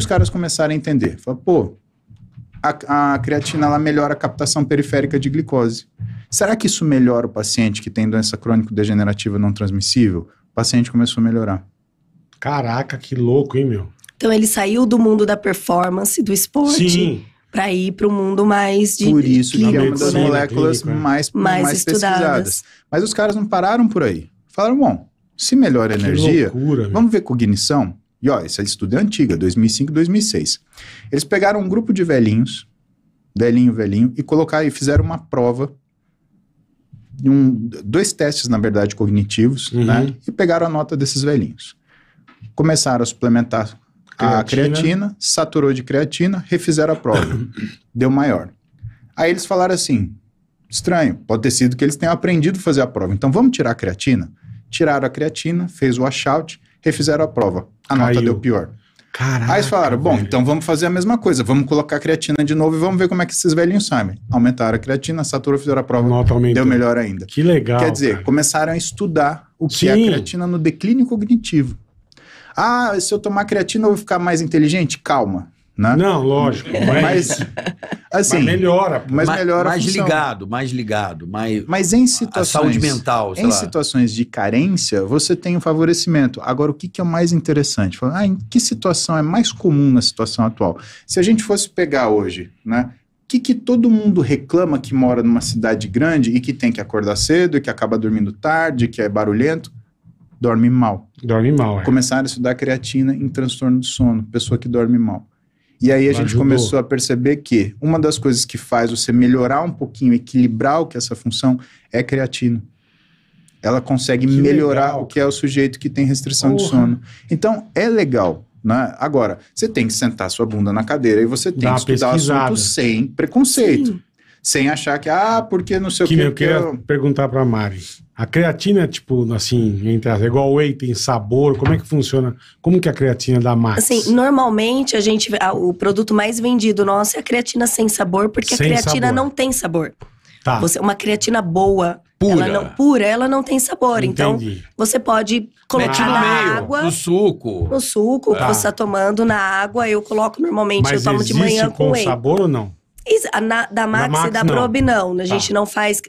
os caras começaram a entender. Falaram, pô, a, a creatina ela melhora a captação periférica de glicose. Será que isso melhora o paciente que tem doença crônico-degenerativa não transmissível? O paciente começou a melhorar. Caraca, que louco, hein, meu? Então ele saiu do mundo da performance, do esporte, para ir para o mundo mais de Por isso de que é uma das moléculas clínico, mais, mais, mais pesquisadas. Mas os caras não pararam por aí. Falaram, bom, se melhora a energia, loucura, vamos ver cognição? E ó, essa é estudo é antiga, 2005, 2006. Eles pegaram um grupo de velhinhos, velhinho, velhinho, e colocaram e fizeram uma prova, um, dois testes, na verdade, cognitivos, uhum. né? E pegaram a nota desses velhinhos. Começaram a suplementar a creatina. creatina, saturou de creatina, refizeram a prova. deu maior. Aí eles falaram assim: estranho, pode ter sido que eles tenham aprendido a fazer a prova. Então vamos tirar a creatina? Tiraram a creatina, fez o washout, refizeram a prova. A Caiu. nota deu pior. Caraca, Aí eles falaram, bom, então vamos fazer a mesma coisa, vamos colocar a creatina de novo e vamos ver como é que esses velhinhos sabem. Aumentaram a creatina, saturou, fizeram a prova, Nota deu melhor ainda. Que legal. Quer dizer, cara. começaram a estudar o que Sim. é a creatina no declínio cognitivo. Ah, se eu tomar creatina eu vou ficar mais inteligente? Calma. Né? Não, lógico. Mas, assim, mas melhora. Mas melhora mais ligado, mais ligado. Mais mas em situações... saúde mental, Em lá. situações de carência, você tem um favorecimento. Agora, o que, que é mais interessante? Ah, em que situação é mais comum na situação atual? Se a gente fosse pegar hoje, né? que, que todo mundo reclama que mora numa cidade grande e que tem que acordar cedo, e que acaba dormindo tarde, que é barulhento? Dorme mal. Dorme mal, é. Começaram a estudar creatina em transtorno de sono, pessoa que dorme mal. E aí a gente ajudou. começou a perceber que uma das coisas que faz você melhorar um pouquinho, equilibrar o que é essa função é creatina. Ela consegue que melhorar legal. o que é o sujeito que tem restrição Porra. de sono. Então é legal. Né? Agora, você tem que sentar sua bunda na cadeira e você tem Dá que estudar o assunto sem preconceito. Sim sem achar que, ah, porque não sei que o que. Eu queria eu... perguntar para Mari. A creatina, tipo, assim, entre as, é igual o whey, tem sabor, como é que funciona? Como que é a creatina dá mais? Assim, normalmente a gente, a, o produto mais vendido nosso é a creatina sem sabor, porque sem a creatina sabor. não tem sabor. Tá. Você, uma creatina boa, pura. Ela não, pura, ela não tem sabor. Então, Entendi. Então, você pode colocar no na meio, água. No suco. No suco, tá. que você está tomando na água. Eu coloco normalmente, Mas eu tomo de manhã com, com whey. sabor ou não? Na, da Max, Max e da não. Probe, não. A tá. gente tá. não faz.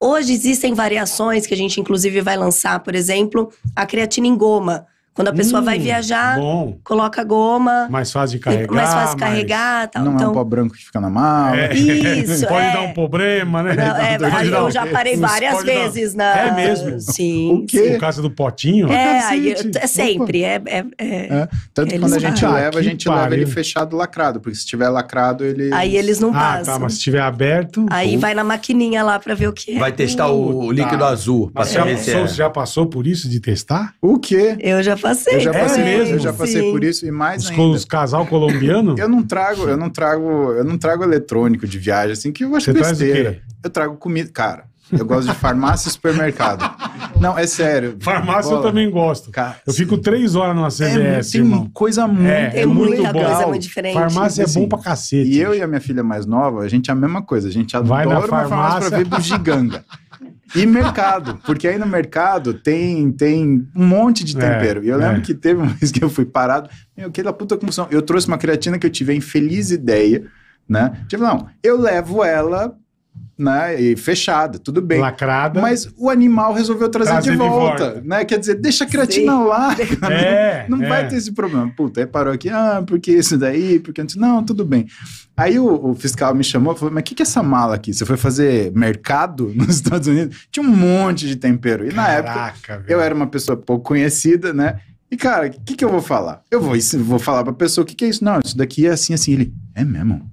Hoje existem variações que a gente, inclusive, vai lançar, por exemplo, a creatina em goma. Quando a pessoa hum, vai viajar, bom. coloca goma. Mais fácil de carregar. Mais fácil de carregar. Mas... Tal, não então... é um então pó branco que fica na mala. É. Isso, Pode é... dar um problema, né? Não, é, eu já parei várias vezes dar... na... É mesmo? Sim. O quê? Por causa do potinho? É, aí, é sempre. É é, é, é, Tanto que quando a gente leva, a ah, gente leva ele fechado lacrado. Porque se tiver lacrado, ele... Aí eles não ah, passam. Ah, tá, mas se tiver aberto... Aí pô. vai na maquininha lá pra ver o que é. Vai testar o, líquido azul. Mas já, é. já passou por isso de testar? O quê? Eu já passei. Eu já passei, é mesmo? Eu já passei por isso e mais os, ainda. Os casal colombiano? eu não trago, eu não trago, eu não trago eletrônico de viagem assim que eu acho Você besteira. Eu trago comida, cara. Eu gosto de farmácia e supermercado. Não, é sério. Farmácia Bola. eu também gosto. Cara, eu fico três horas numa CVS, é, tem irmão. coisa é, muito, é, tem é muito bom. coisa muito diferente. Farmácia assim, é bom assim. pra cacete. E eu e a minha filha mais nova, a gente é a mesma coisa. A gente adora Vai na farmácia. uma farmácia pra ver bugiganga. E mercado, porque aí no mercado tem, tem um monte de é, tempero. É, e eu lembro é. que teve uma vez que eu fui parado, meu, da puta confusão. Eu trouxe uma creatina que eu tive a infeliz ideia, né? Tipo, não, eu levo ela né? E fechada, tudo bem. Lacrada. Mas o animal resolveu trazer, trazer de, volta, de, volta, né? Quer dizer, deixa a creatina Sim. lá, é, não, é. vai ter esse problema. Puta, aí parou aqui, ah, porque isso daí, porque antes. Não, tudo bem. Aí o, o fiscal me chamou e falou: Mas o que, que é essa mala aqui? Você foi fazer mercado nos Estados Unidos? Tinha um monte de tempero. E Caraca, na época, velho. eu era uma pessoa pouco conhecida, né? E cara, o que, que eu vou falar? Eu vou, vou falar pra pessoa: O que, que é isso? Não, isso daqui é assim, assim. Ele: É mesmo?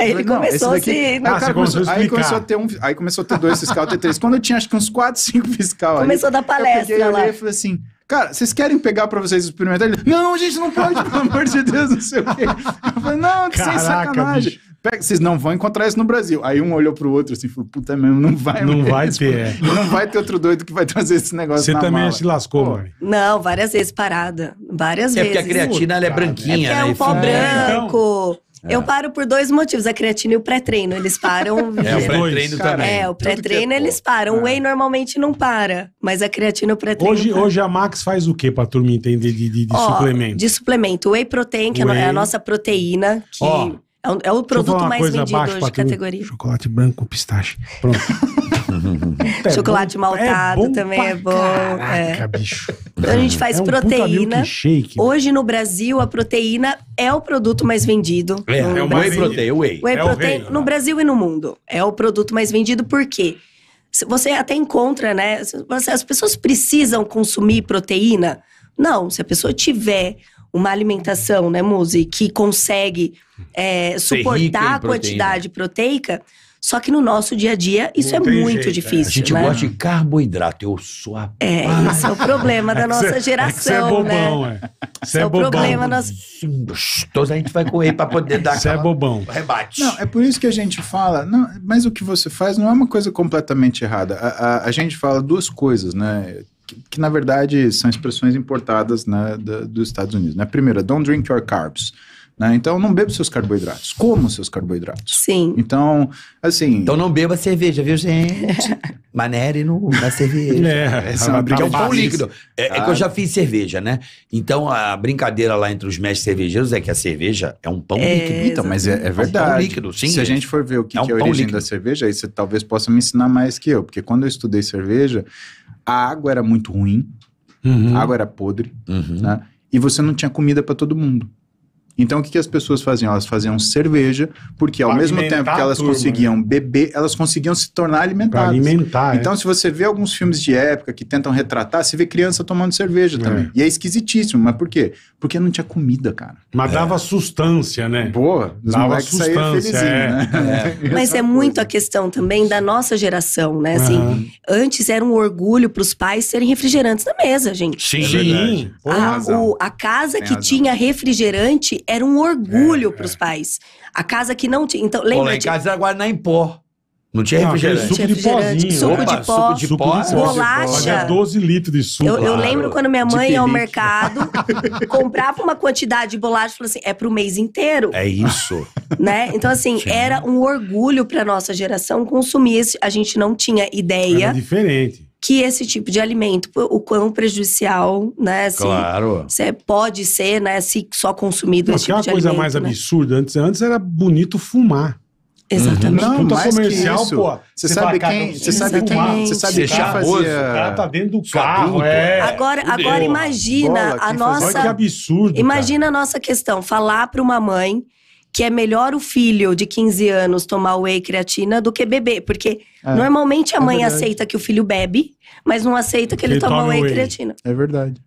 Aí ele não, começou daqui... se... Assim, ah, cara, começou, aí, começou a ter um, aí começou a ter dois fiscal, ter três. Quando eu tinha acho que uns quatro, cinco fiscal Começou da a dar palestra lá. Eu falei assim... Cara, vocês querem pegar pra vocês experimentar? Ele, não, a gente, não pode, pelo amor de Deus, não sei o quê. Eu falei, não, Caraca, sem sacanagem. Bicho vocês não vão encontrar isso no Brasil. Aí um olhou pro outro assim, falou, puta é mesmo, não vai Não mesmo. vai ter. É. Não vai ter outro doido que vai trazer esse negócio Você também mala. se lascou, mano. Não, várias vezes parada. Várias é vezes. É porque a creatina, ela é branquinha, é, é né? é um pó branco. Então. É. Eu paro por dois motivos, a creatina e o pré-treino. Eles param. é, o pré-treino também. É, o é pré-treino é eles param. O é. whey normalmente não para, mas a creatina e o pré-treino. Hoje, hoje a Max faz o que pra turma entender de, de, de Ó, suplemento? De suplemento. O whey protein, que whey. é a nossa proteína, que Ó, é, o, é o produto mais vendido hoje de categoria. Chocolate branco, pistache. Pronto. É chocolate bom, é maltado é também é bom. Caraca, é. bicho. Então a gente faz é um proteína. Shake, né? Hoje no Brasil, a proteína é o produto mais vendido. É, é o whey protein, whey. Whey né? protein no Brasil e no mundo. É o produto mais vendido por quê? Você até encontra, né? As pessoas precisam consumir proteína? Não, se a pessoa tiver uma alimentação, né, Muzi, que consegue é, suportar a quantidade proteica, só que no nosso dia a dia isso Não é muito jeito, é. difícil. A gente né? gosta de carboidrato, eu sou a. É, esse é o problema da é nossa é geração. Isso né? é, bobão, né? é. Isso é, é o problema nós. Toda a gente vai correr para poder dar. Isso é bobão. Rebate. Não, é por isso que a gente fala, não, mas o que você faz não é uma coisa completamente errada. A, a, a gente fala duas coisas, né? Que, que, na verdade são expressões importadas né, da, dos Estados Unidos. Né? Primeiro, don't drink your carbs. Né? Então, não beba seus carboidratos. Coma seus carboidratos. Sim. Então, assim. Então, não beba cerveja, viu, gente? Manere no, na cerveja. É, Essa é, é uma que é um pão líquido. É, ah. é, que eu ah. já fiz cerveja, né? Então, a brincadeira lá entre os mestres cervejeiros é que a cerveja é um pão é, líquido. Então, mas é, é verdade. É um pão líquido, sim. Se a gente for ver o que é, um que é a origem líquido. da cerveja, aí você talvez possa me ensinar mais que eu. Porque quando eu estudei cerveja, a água era muito ruim, uhum. a água era podre, uhum. né? E você não tinha comida para todo mundo. Então, o que, que as pessoas faziam? Elas faziam cerveja, porque ao mesmo tempo que elas né? conseguiam beber, elas conseguiam se tornar alimentadas. alimentar. É. Então, é. se você vê alguns filmes de época que tentam retratar, você vê criança tomando cerveja é. também. E é esquisitíssimo. Mas por quê? Porque não tinha comida, cara. Mas é. dava sustância, né? Boa. Dava sustância. É. Né? É. Mas é muito a questão também da nossa geração, né? Assim, uhum. Antes era um orgulho para os pais serem refrigerantes na mesa, gente. Sim. Sim. A, o, a casa Tem que razão. tinha refrigerante era um orgulho é, para os é. pais. A casa que não tinha. Então, lembra? Pô, lá em casa era guardar em pó. Não tinha refrigerante. Suco de pozinho. Suco, de pó, suco de pó. Bolacha. É 12 litros de suco. Eu, eu lembro quando minha mãe ia ao mercado, comprava uma quantidade de bolacha e falou assim, é pro mês inteiro. É isso. Né? Então, assim, era um orgulho pra nossa geração consumir. A gente não tinha ideia. Era diferente que esse tipo de alimento, o quão prejudicial, né? Se, assim, claro. Se pode ser, né? Se só consumido Não, esse é tipo de alimento. é uma coisa mais né? absurda. Antes, antes era bonito fumar. Exatamente. Não, uhum. não comercial, pô. Você sabe quem, você sabe quem, você sabe quem fazia... O cara tá dentro do carro, é. Agora, agora imagina Bola, a nossa... Olha que absurdo, Imagina cara. a nossa questão, falar para uma mãe que é melhor o filho de 15 anos tomar whey creatina do que beber. Porque é, normalmente a é mãe aceita que o filho bebe, mas não aceita que ele, ele toma whey, whey creatina. É verdade.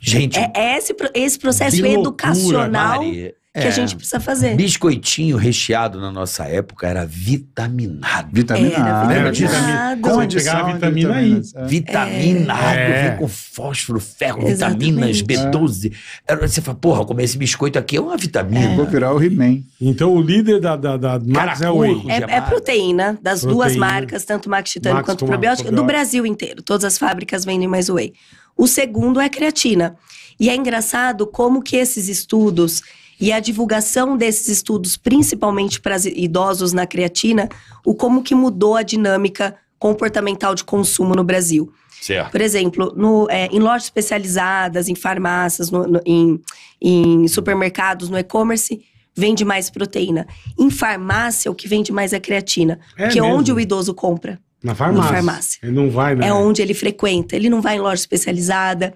Gente. É, é esse, esse processo loucura, educacional. Mari que a é. gente precisa fazer. Biscoitinho recheado na nossa época era vitaminado. Vitaminado. Era vitaminado. Com a vitamina I. É. Vitaminado, é. com fósforo, ferro, Exatamente. vitaminas, B12. Era, você fala, porra, comer esse biscoito aqui é uma vitamina. É. Vou virar o He-Man. Então o líder da, da, da Max Caracu, é, é, é, proteína das proteína. duas marcas, tanto Max Titânio quanto probiótico do Brasil inteiro. Todas as fábricas vendem mais whey. O segundo é creatina. E é engraçado como que esses estudos e a divulgação desses estudos, principalmente para idosos na creatina, o como que mudou a dinâmica comportamental de consumo no Brasil. Certo. Por exemplo, no, é, em lojas especializadas, em farmácias, no, no, em, em supermercados, no e-commerce, vende mais proteína. Em farmácia, o que vende mais é creatina. É que é onde o idoso compra. Na farmácia. Na farmácia. Ele não vai, né? É onde ele frequenta. Ele não vai em loja especializada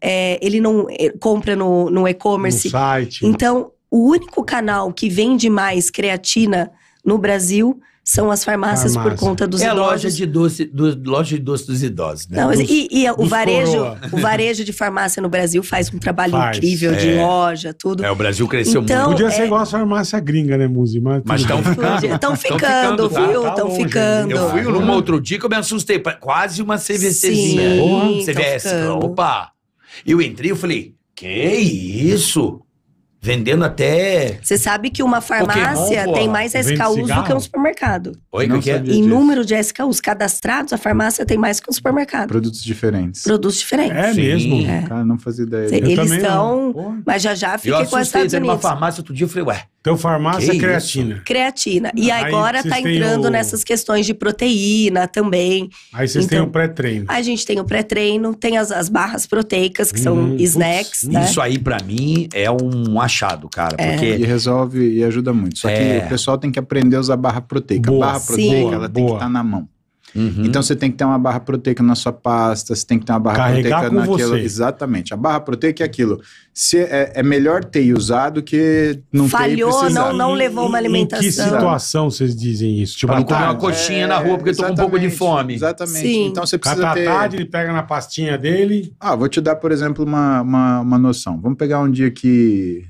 é, ele não é, compra no, no e-commerce. No site. Então, o único canal que vende mais creatina no Brasil são as farmácias Farmácia. por conta dos é idosos. É loja de doce, do, loja de doce dos idosos, né? Não, dos, e, e o varejo, o varejo de farmácia no Brasil faz um trabalho faz. incrível é. de loja, tudo. É, o Brasil cresceu então, muito. Podia é... ser igual as farmácia gringa, né, Muzi? Mas estão ficando. Estão ficando, tá? viu? Estão tá, ficando. Eu fui num tá. outro dia que eu me assustei, quase uma CVCzinha. Sim, CVS. Opa! Eu entrei e falei, que isso? Vendendo até. Você sabe que uma farmácia Pokémon, tem mais SKUs do que um supermercado. Oi, é que é? Em número de SKUs cadastrados, a farmácia tem mais que um supermercado. Produtos diferentes. Produtos diferentes. É Sim. mesmo? É. Cara, não fazia ideia. Cê, eles estão. Mas já já fica com as Eu uma farmácia outro dia, eu falei, ué. Então, farmácia é creatina. Isso? Creatina. E aí, agora tá entrando o... nessas questões de proteína também. Aí vocês então, têm o pré-treino. A gente tem o pré-treino, tem as, as barras proteicas, que hum, são snacks. Isso né? aí, para mim, é um machado, cara. É. Porque... E resolve e ajuda muito. Só é. que o pessoal tem que aprender a usar barra proteica. Boa. A barra proteica, Sim. ela boa. tem que estar tá na mão. Uhum. Então você tem que ter uma barra proteica na sua pasta, você tem que ter uma barra Carregar proteica naquilo. Você. Exatamente. A barra proteica é aquilo. Se é, é melhor ter usado que não Falhou, ter Falhou, não, não levou uma alimentação. Em, que situação vocês dizem isso? Tipo, pra não comer uma coxinha é, na rua porque eu tô com um pouco de fome. Exatamente. Sim. Então você precisa Cada ter... tarde ele pega na pastinha dele... Ah, vou te dar, por exemplo, uma, uma, uma noção. Vamos pegar um dia que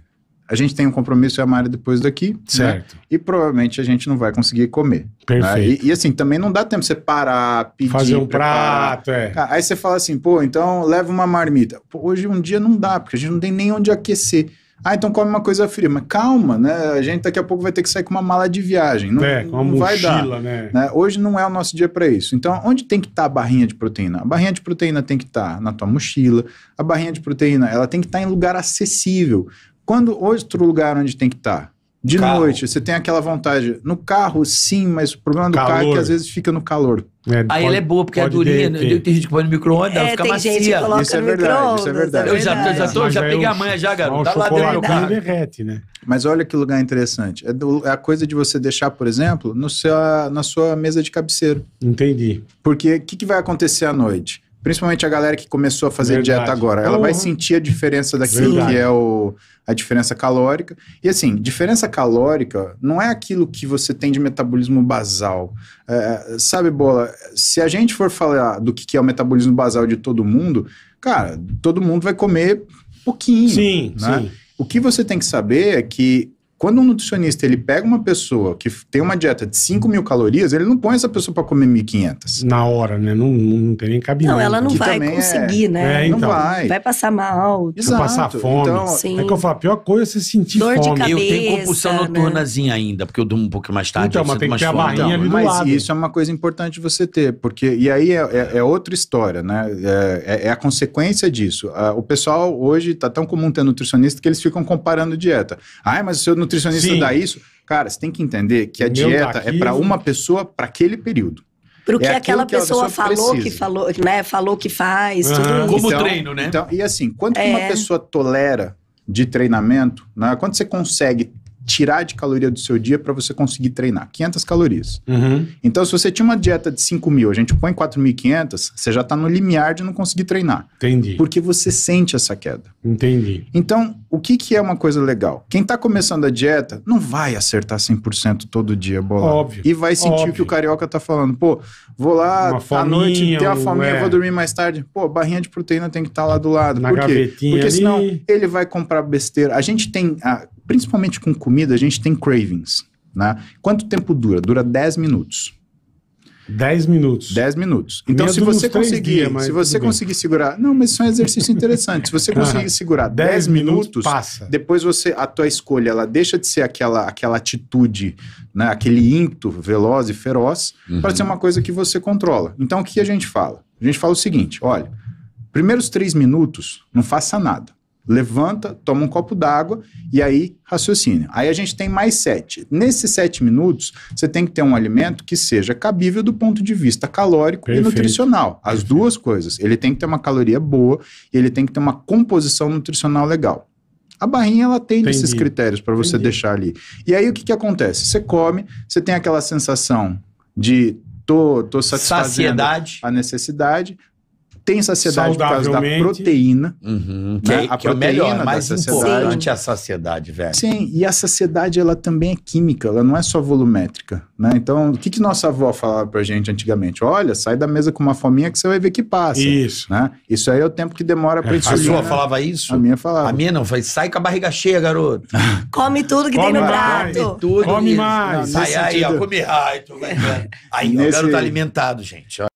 a gente tem um compromisso e a Mari depois daqui, né? certo? Né? E provavelmente a gente não vai conseguir comer. Né? Perfeito. Né? E, e, assim, também não dá tempo você parar, pedir, fazer um preparar. prato, é. Aí você fala assim, pô, então leva uma marmita. Pô, hoje um dia não dá, porque a gente não tem nem onde aquecer. Ah, então come uma coisa fria. Mas calma, né? A gente daqui a pouco vai ter que sair com uma mala de viagem. Não, é, com uma não vai mochila, dar, né? né? Hoje não é o nosso dia para isso. Então, onde tem que estar tá a barrinha de proteína? A barrinha de proteína tem que estar tá na tua mochila. A barrinha de proteína, ela tem que estar tá em lugar acessível. Quando outro é lugar onde tem que estar? Tá? De carro. noite, você tem aquela vontade. No carro, sim, mas o problema do calor. carro é que às vezes fica no calor. É, aí pode, ela é boa, porque é durinha. Ter, né? tem gente que põe no micro-ondas, é, fica macia. isso é verdade, isso é verdade. Eu já, já, tô, já peguei a manha já, garoto. Tá lá dentro do carro. Derrete, né? Mas olha que lugar interessante. É, do, é, a coisa de você deixar, por exemplo, no seu, na sua mesa de cabeceira. Entendi. Porque o que, que vai acontecer à noite? Principalmente a galera que começou a fazer Verdade. dieta agora. Ela uhum. vai sentir a diferença daquilo Verdade. que é o, a diferença calórica. E assim, diferença calórica não é aquilo que você tem de metabolismo basal. É, sabe, Bola, se a gente for falar do que é o metabolismo basal de todo mundo, cara, todo mundo vai comer pouquinho. Sim, né? sim. O que você tem que saber é que quando um nutricionista ele pega uma pessoa que tem uma dieta de 5 mil calorias, ele não põe essa pessoa para comer 1.500. Na hora, né? Não, não, tem nem cabimento. Não, ela não vai é- conseguir, é... né? É, então. Não vai. Vai passar mal. Exato. Vai passar fome. Então, Sim. É que eu falo, a pior coisa é você sentir Dor fome. cabeça, eu tenho compulsão né? noturnazinha ainda, porque eu durmo um pouco mais tarde. Então, mas tem que ter fome. a barrinha então, ali do mas lado. isso é uma coisa importante você ter, porque... E aí é, é, é outra história, né? É, é a consequência disso. Ah, o pessoal hoje tá tão comum ter nutricionista que eles ficam comparando dieta. Ah, mas o seu nutricionista nutricionista Sim. dá isso, cara, você tem que entender que a Meu dieta daquilo. é para uma pessoa para aquele período. Para o que é aquela que pessoa, pessoa, falou que falou, né? Falou que faz, uhum. tudo Como então, treino, né? Então, e assim, quanto é. que uma é. pessoa tolera de treinamento, né? Quando você consegue tirar de caloria do seu dia para você conseguir treinar. 500 calorias. Uhum. Então, se você tinha uma dieta de 5 mil, a gente põe 4.500, você já está no limiar de não conseguir treinar. Entendi. Porque você sente essa queda. Entendi. Então, o que, que é uma coisa legal? Quem está começando a dieta não vai acertar 100% todo dia, bola. Óbvio. E vai sentir óbvio. que o carioca tá falando, pô, vou lá à noite, ter a faminha, é. vou dormir mais tarde. Pô, barrinha de proteína tem que estar tá lá do lado. Na Por quê? Porque senão ele vai comprar besteira. A gente tem... A, principalmente com comida, a gente tem cravings. Né? Quanto tempo dura? Dura 10 minutos. 10 minutos. 10 minutos. Então, Meia se você conseguir, dias, se você conseguir segurar. Não, mas isso é um exercício interessante. Se você conseguir segurar 10 minutos, passa. depois você. A tua escolha ela deixa de ser aquela, aquela atitude, né, aquele ímpeto veloz e feroz, uhum. para ser uma coisa que você controla. Então o que a gente fala? A gente fala o seguinte: olha, primeiros três minutos, não faça nada. Levanta, toma um copo d'água e aí raciocina. Aí a gente tem mais sete. Nesses sete minutos, você tem que ter um alimento que seja cabível do ponto de vista calórico Perfeito. e nutricional. As Perfeito. duas coisas. Ele tem que ter uma caloria boa e ele tem que ter uma composição nutricional legal. A barrinha ela tem esses critérios para você Entendi. deixar ali. E aí o que, que acontece? Você come, você tem aquela sensação de tô, tô satisfazendo Saciedade. a necessidade, tem saciedade por causa da proteína. Uhum. Né? Que, né? a que é proteína é mais importante a saciedade, velho. Sim, e a saciedade ela também é química, ela não é só volumétrica. Né? Então, o que, que nossa avó falava pra gente antigamente? Olha, sai da mesa com uma fominha que você vai ver que passa. Isso. Né? Isso aí é o tempo que demora pra isso é, insulina. A sua falava isso? A minha falava. A minha não, foi sai com a barriga cheia, garoto. Come tudo que Come tem no prato. Come tudo. Come mais. Sai aí, sentido... ó, come raio. Aí, o garoto tá alimentado, gente. Ó.